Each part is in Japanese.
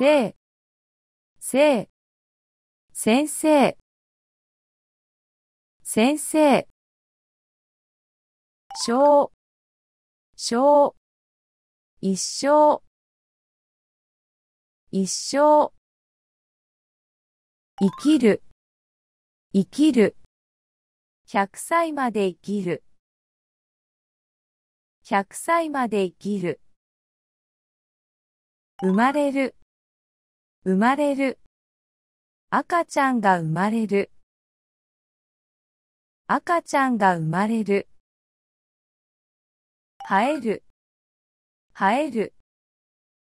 生、生、先生、先生、小、小、一生、一生、生きる、生きる、100歳まで生きる、100歳まで生きる、生まれる、生まれる。赤ちゃんが生まれる。赤ちゃんが生まれる。生える。生える。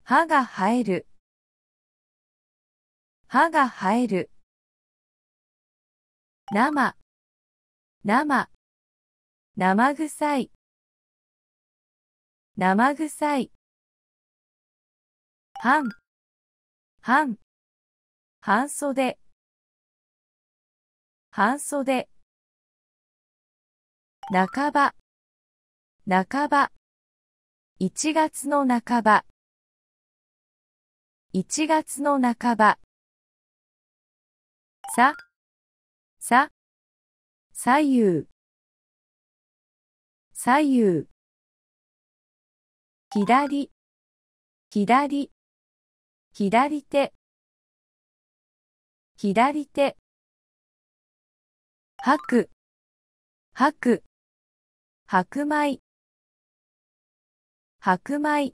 歯が生える。歯が生える。生。生。生臭い。生臭い。半。半、半袖、半袖。半ば、半ば。1月の半ば、1月の半ば。さ、さ、左右、左右。左、左。左手左手吐く吐く白米白米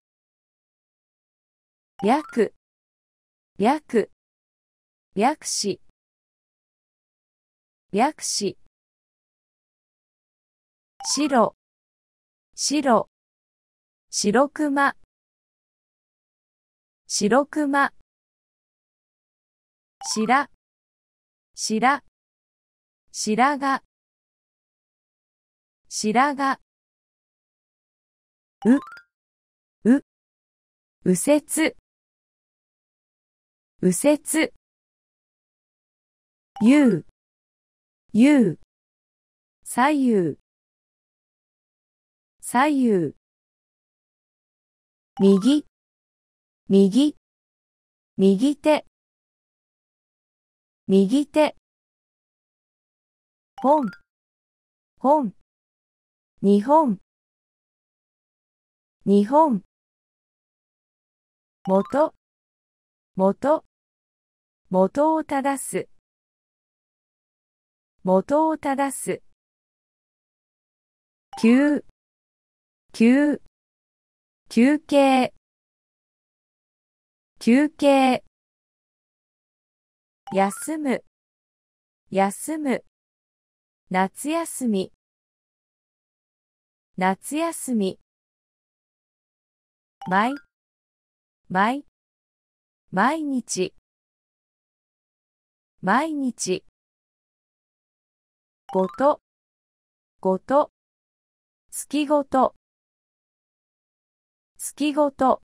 略略略し略し白白白熊白熊白白白髪白髪うう右折右折ゆうゆう左右左右右右、右手、右手。本、本、日本、日本。元、元、元を正す、元を正す。休、休、休憩。休憩休む休む夏休み夏休み毎毎毎日毎日ごとごと月ごと月ごと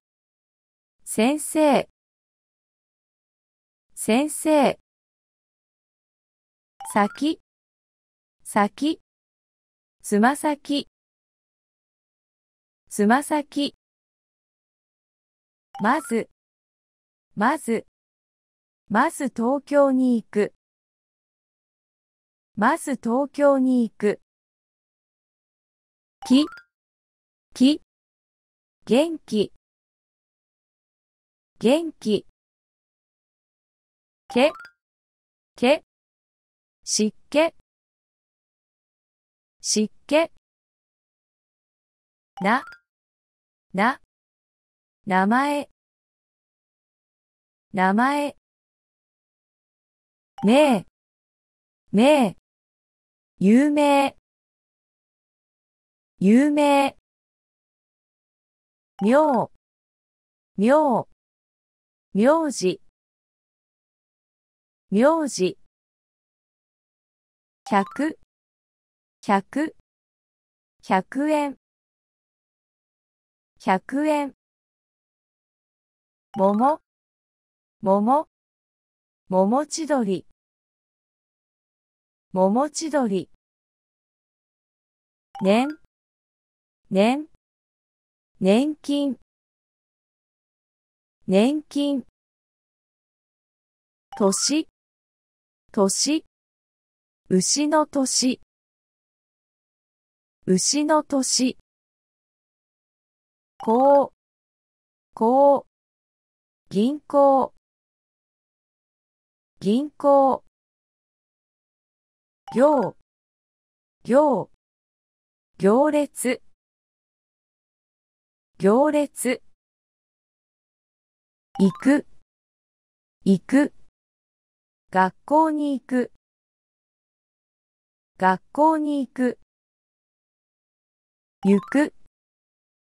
先生先生先先つま先つま先まずまずまず東京に行くまず東京に行くきき元気元気。け、け、湿気、湿気。な、な、名前、名前。名、名、有名、有名。妙、妙。名字、名字。百、百、百円、百円。桃、桃、桃千鳥、桃千鳥。年、年、年金。年金年年牛の年牛の年こうこう銀行銀行行行行列行列行く、行く。学校に行く、学校に行く。行く、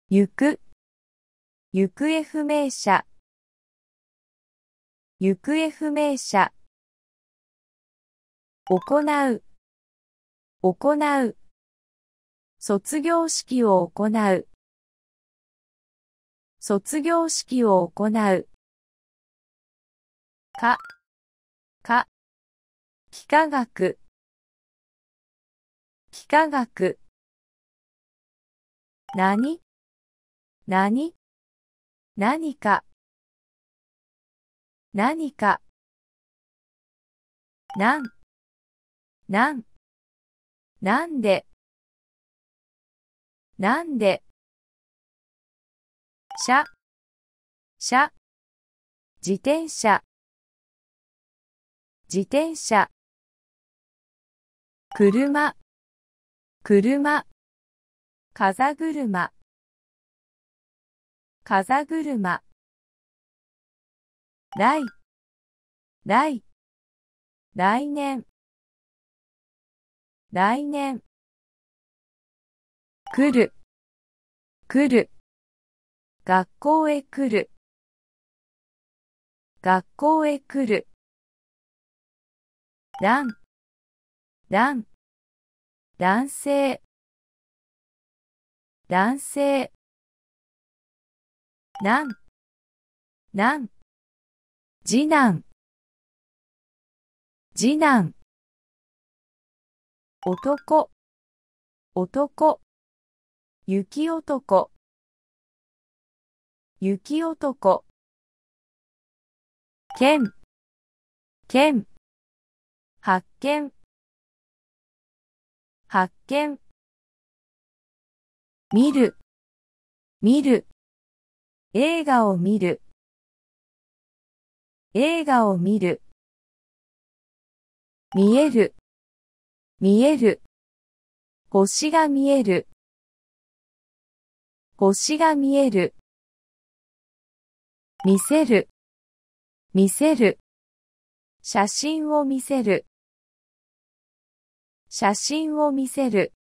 行く。行方不明者、行方不明者。行う、行う。卒業式を行う。卒業式を行う。か、か、幾何学、幾何学。何、何、何か、何か。なん、なん、なんで、なんで。車、車、自転車。自転車車車風車風車来来来年来年来る来る学校へ来る学校へ来る男、男、男性、男性、男、男、次男、次男、男、男、雪男、雪男、剣、剣、発見発見見る見る映画を見る映画を見る見える見える星が見える星が見える見せる見せる写真を見せる写真を見せる。